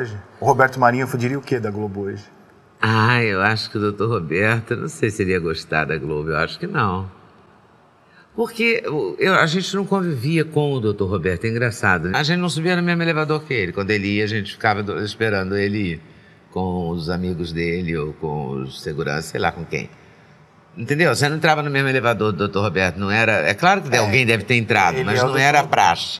hoje? O Roberto Marinho diria o que da Globo hoje? Ah, eu acho que o doutor Roberto, não sei se ele ia gostar da Globo, eu acho que não. Porque eu, a gente não convivia com o doutor Roberto, é engraçado. Né? A gente não subia no mesmo elevador que ele. Quando ele ia, a gente ficava esperando ele ir com os amigos dele ou com os seguranças, sei lá com quem. Entendeu? Você não entrava no mesmo elevador do Dr. Roberto, não era. É claro que é, alguém deve ter entrado, mas é não era praxe.